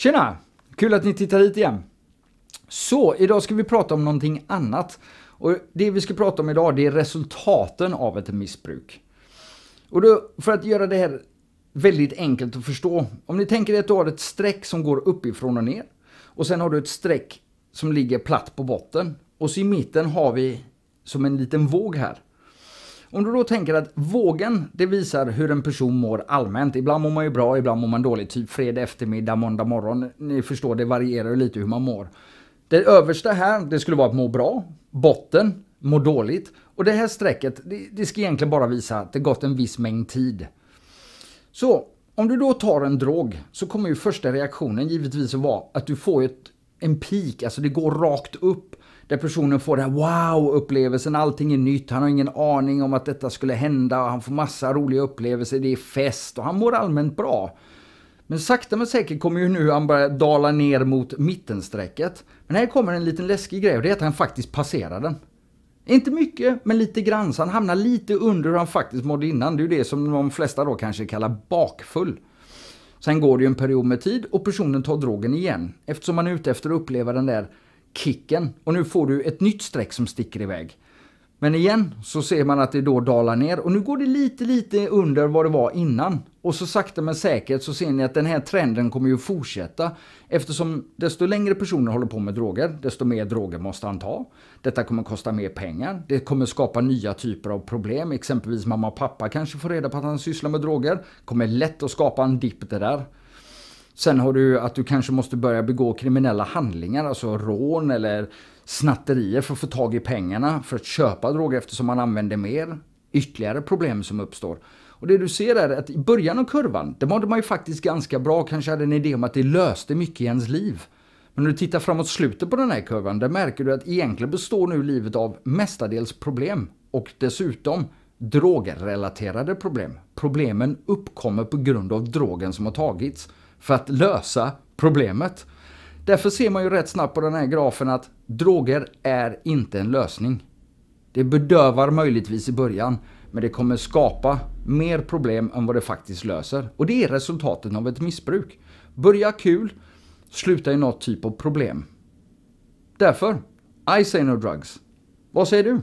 Tjena! Kul att ni tittar hit igen. Så, idag ska vi prata om någonting annat. Och Det vi ska prata om idag det är resultaten av ett missbruk. Och då, för att göra det här väldigt enkelt att förstå. Om ni tänker att du har ett streck som går uppifrån och ner. Och sen har du ett streck som ligger platt på botten. Och så i mitten har vi som en liten våg här. Om du då tänker att vågen, det visar hur en person mår allmänt. Ibland mår man ju bra, ibland mår man dåligt. Typ fredag eftermiddag, måndag morgon. Ni förstår, det varierar ju lite hur man mår. Det översta här, det skulle vara att må bra. Botten, må dåligt. Och det här strecket, det, det ska egentligen bara visa att det gått en viss mängd tid. Så, om du då tar en drog så kommer ju första reaktionen givetvis att vara att du får ett en peak, alltså det går rakt upp. Där personen får den här wow-upplevelsen, allting är nytt, han har ingen aning om att detta skulle hända och han får massa roliga upplevelser, det är fest och han mår allmänt bra. Men sakta men säkert kommer ju nu han börja dala ner mot mittenstrecket. Men här kommer en liten läskig grej och det är att han faktiskt passerar den. Inte mycket, men lite grann. Så han hamnar lite under hur han faktiskt mådde innan. Det är ju det som de flesta då kanske kallar bakfull. Sen går det ju en period med tid och personen tar drogen igen eftersom man är ute efter att uppleva den där kicken. Och nu får du ett nytt streck som sticker iväg. Men igen så ser man att det då dalar ner och nu går det lite lite under vad det var innan. Och så sakta men säkert så ser ni att den här trenden kommer ju fortsätta eftersom desto längre personer håller på med droger, desto mer droger måste han ta. Detta kommer kosta mer pengar. Det kommer skapa nya typer av problem. Exempelvis mamma och pappa kanske får reda på att han sysslar med droger. Kommer lätt att skapa en dipp det där. Sen har du att du kanske måste börja begå kriminella handlingar, alltså rån eller snatterier för att få tag i pengarna för att köpa droger eftersom man använder mer. Ytterligare problem som uppstår. Och det du ser är att i början av kurvan, det mådde man ju faktiskt ganska bra, kanske hade en idé om att det löste mycket i ens liv. Men när du tittar framåt slutet på den här kurvan, där märker du att egentligen består nu livet av mestadels problem och dessutom drogrelaterade problem. Problemen uppkommer på grund av drogen som har tagits för att lösa problemet. Därför ser man ju rätt snabbt på den här grafen att droger är inte en lösning. Det bedövar möjligtvis i början, men det kommer skapa mer problem än vad det faktiskt löser. Och det är resultatet av ett missbruk. Börja kul, sluta i något typ av problem. Därför, I say no drugs. Vad säger du?